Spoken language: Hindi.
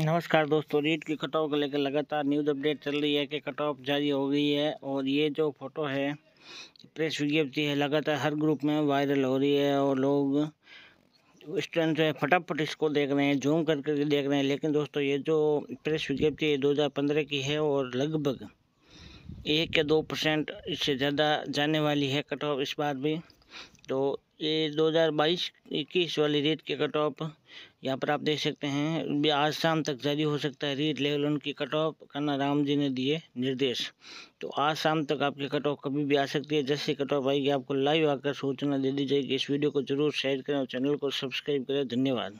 नमस्कार दोस्तों रीट की कट ऑफ को लेकर लगातार न्यूज़ अपडेट चल रही है कि कट ऑफ जारी हो गई है और ये जो फोटो है प्रेस विज्ञप्ति है लगातार हर ग्रुप में वायरल हो रही है और लोग स्टूडेंट जो है फटाफट इसको देख रहे हैं जूम कर करके देख रहे हैं लेकिन दोस्तों ये जो प्रेस विज्ञप्ति है दो हज़ार पंद्रह की है और लगभग एक या दो परसेंट इससे ज़्यादा जाने वाली है कट ऑफ इस बार भी तो ये 2022 इक्कीस वाली रेट के कट ऑफ यहाँ पर आप देख सकते हैं आज शाम तक जारी हो सकता है रेट लेवल उनकी कट ऑफ करना राम जी ने दिए निर्देश तो आज शाम तक आपकी कट ऑफ कभी भी आ सकती है जैसे कट ऑफ आएगी आपको लाइव आकर सूचना दे दी जाएगी इस वीडियो को जरूर शेयर करें और चैनल को सब्सक्राइब करें धन्यवाद